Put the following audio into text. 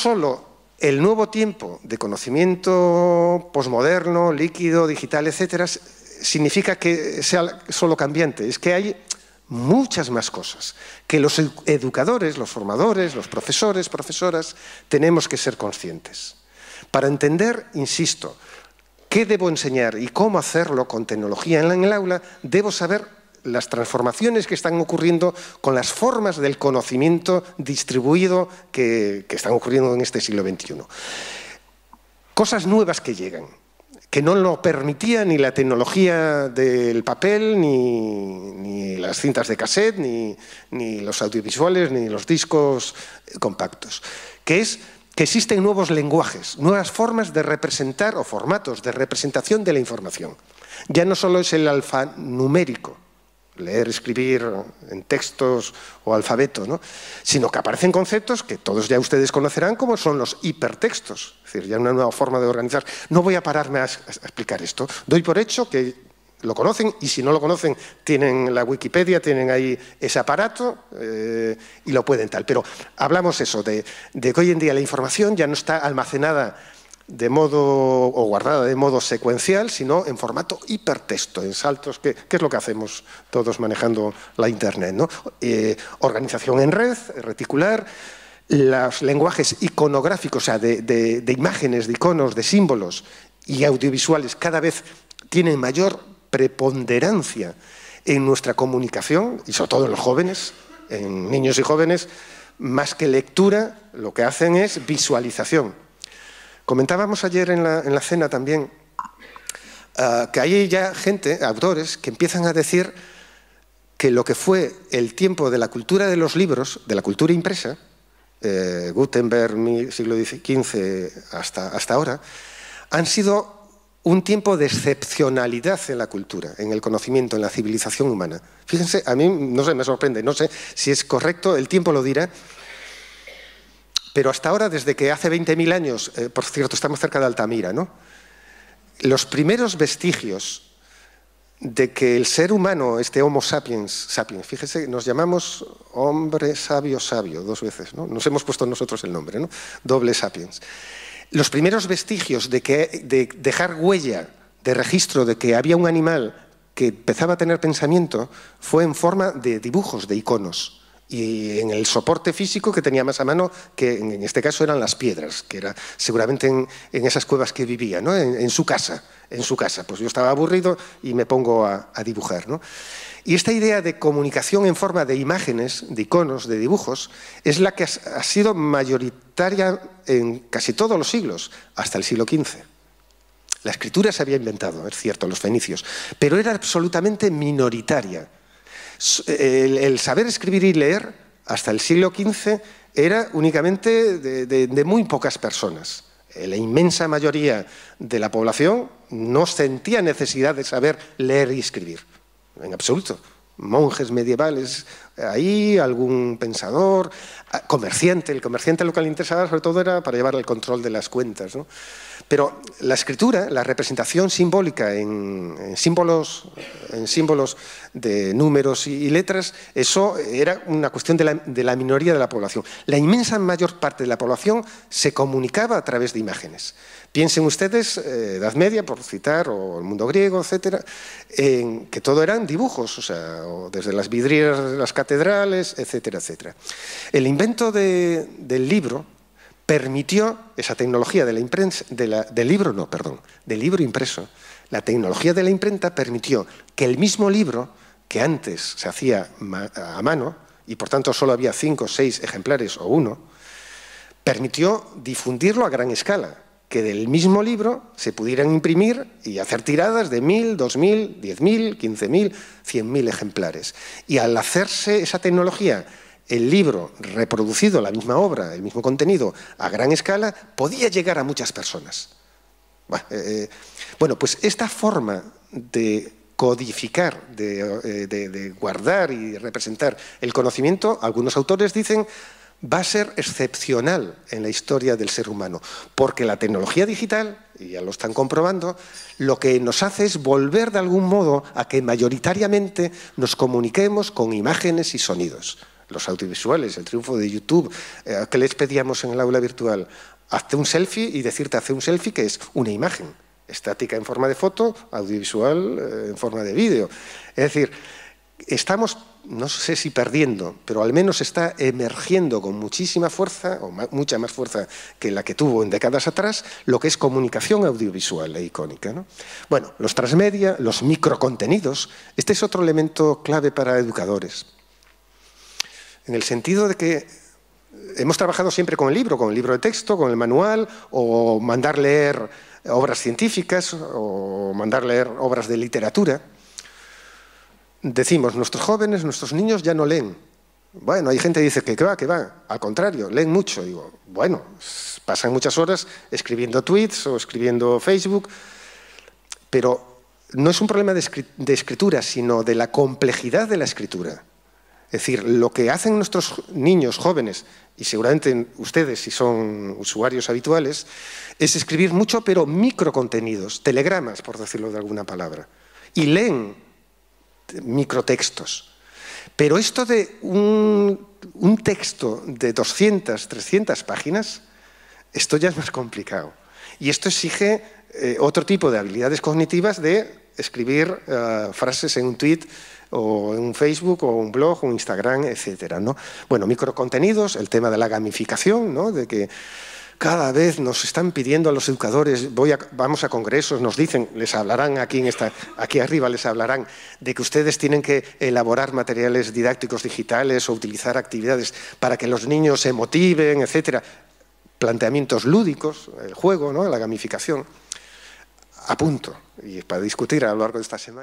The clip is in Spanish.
solo el nuevo tiempo de conocimiento posmoderno, líquido, digital, etcétera, significa que sea solo cambiante, es que hay muchas más cosas que los educadores, los formadores, los profesores, profesoras, tenemos que ser conscientes. Para entender, insisto, qué debo enseñar y cómo hacerlo con tecnología en el aula, debo saber las transformaciones que están ocurriendo con las formas del conocimiento distribuido que, están ocurriendo en este siglo XXI. Cosas nuevas que llegan, que no lo permitía ni la tecnología del papel, ni, las cintas de cassette, ni, ni, los audiovisuales, ni los discos eh, compactos, que es que existen nuevos lenguajes, nuevas formas de representar o formatos de representación de la información. Ya no solo es el alfanumérico, leer, escribir en textos o alfabeto, sino que aparecen conceptos que todos ya ustedes conocerán como son los hipertextos, es decir, ya una nueva forma de organizar. No voy a pararme a, explicar esto, doy por hecho que lo conocen y si no lo conocen tienen la Wikipedia, tienen ahí ese aparato eh, y lo pueden tal. Pero hablamos eso, de que hoy en día la información ya no está almacenada de modo o guardada de modo secuencial, sino en formato hipertexto, en saltos, que, es lo que hacemos todos manejando la Internet. ¿no? Eh, organización en red, reticular, los lenguajes iconográficos, o sea, de, de imágenes, de iconos, de símbolos y audiovisuales cada vez tienen mayor preponderancia en nuestra comunicación, y sobre todo en los jóvenes, en niños y jóvenes, más que lectura, lo que hacen es visualización Comentábamos ayer en la, cena también ah, que hay ya gente, autores, que empiezan a decir que lo que fue el tiempo de la cultura de los libros, de la cultura impresa, eh, Gutenberg, siglo XV hasta, hasta ahora, han sido un tiempo de excepcionalidad en la cultura, en el conocimiento, en la civilización humana. Fíjense, a mí no sé, me sorprende, no sé si es correcto, el tiempo lo dirá, pero hasta ahora, desde que hace 20.000 años, eh, por cierto, estamos cerca de Altamira, ¿no? los primeros vestigios de que el ser humano, este Homo sapiens, sapiens, fíjese, nos llamamos hombre sabio sabio dos veces, ¿no? Nos hemos puesto nosotros el nombre, ¿no? Doble sapiens. Los primeros vestigios de, que, de dejar huella, de registro de que había un animal que empezaba a tener pensamiento, fue en forma de dibujos, de iconos y en el soporte físico que tenía más a mano, que en este caso eran las piedras, que era seguramente en, esas cuevas que vivía, ¿no? en, su casa, en su casa. Pues yo estaba aburrido y me pongo a, dibujar. Y esta idea de comunicación en forma de imágenes, de iconos, de dibujos, es la que ha sido mayoritaria en casi todos los siglos, hasta el siglo XV. La escritura se había inventado, es cierto, los fenicios, pero era absolutamente minoritaria el, saber escribir y leer hasta el siglo XV era únicamente de, muy pocas personas. Eh, la inmensa mayoría de la población no sentía necesidad de saber leer y escribir, en absoluto monjes medievales eh, ahí, algún pensador, ah, comerciante. El comerciante lo que le interesaba sobre todo era para llevar el control de las cuentas. Pero la escritura, la representación simbólica en símbolos en símbolos de números y, letras, eso era una cuestión de la, minoría de la población. La inmensa mayor parte de la población se comunicaba a través de imágenes. Piensen ustedes, eh, Edad Media, por citar, o el mundo griego, etcétera, en que todo eran dibujos, o sea, desde las vidrieras de las catedrales, etcétera, etcétera. El invento del libro, permitió esa tecnología de la imprensa, de del libro, no, perdón, del libro impreso, la tecnología de la imprenta permitió que el mismo libro que antes se hacía a mano, y por tanto solo había cinco o seis ejemplares o uno, permitió difundirlo a gran escala, que del mismo libro se pudieran imprimir y hacer tiradas de mil, dos mil, diez mil, quince mil, cien mil ejemplares. Y al hacerse esa tecnología el libro reproducido, la misma obra, el mismo contenido, a gran escala, podía llegar a muchas personas. Eh, eh, bueno, pues esta forma de codificar, eh, de, guardar y representar el conocimiento, algunos autores dicen, va a ser excepcional en la historia del ser humano, porque la tecnología digital, y ya lo están comprobando, lo que nos hace es volver de algún modo a que mayoritariamente nos comuniquemos con imágenes y sonidos los audiovisuales, el triunfo de YouTube, eh, que les pedíamos en el aula virtual? Hazte un selfie y decirte hace un selfie que es una imagen, estática en forma de foto, audiovisual eh, en forma de vídeo. Es decir, estamos, no sé si perdiendo, pero al menos está emergiendo con muchísima fuerza, o mucha más fuerza que la que tuvo en décadas atrás, lo que es comunicación audiovisual e icónica. Bueno, los transmedia, los microcontenidos, este es otro elemento clave para educadores en el sentido de que hemos trabajado siempre con el libro, con el libro de texto, con el manual, o mandar leer obras científicas, o mandar leer obras de literatura. Decimos, nuestros jóvenes, nuestros niños ya no leen. Bueno, hay gente que dice que, va, que va. Al contrario, leen mucho. Digo, bueno, pasan muchas horas escribiendo tweets o escribiendo Facebook, pero no es un problema de escritura, sino de la complejidad de la escritura. Es decir, lo que hacen nuestros niños jóvenes, y seguramente ustedes si son usuarios habituales, es escribir mucho, pero micro contenidos, telegramas, por decirlo de alguna palabra. Y leen microtextos. Pero esto de un, texto de 200, 300 páginas, esto ya es más complicado. Y esto exige eh, otro tipo de habilidades cognitivas de escribir eh, frases en un tuit o en un Facebook o un blog, o un Instagram, etcétera, ¿no? Bueno, microcontenidos, el tema de la gamificación, ¿no? De que cada vez nos están pidiendo a los educadores, voy vamos a congresos, nos dicen, les hablarán aquí, en esta, aquí arriba, les hablarán de que ustedes tienen que elaborar materiales didácticos digitales o utilizar actividades para que los niños se motiven, etcétera. Planteamientos lúdicos, el juego, ¿no? la gamificación. A punto, y para discutir a lo largo de esta semana.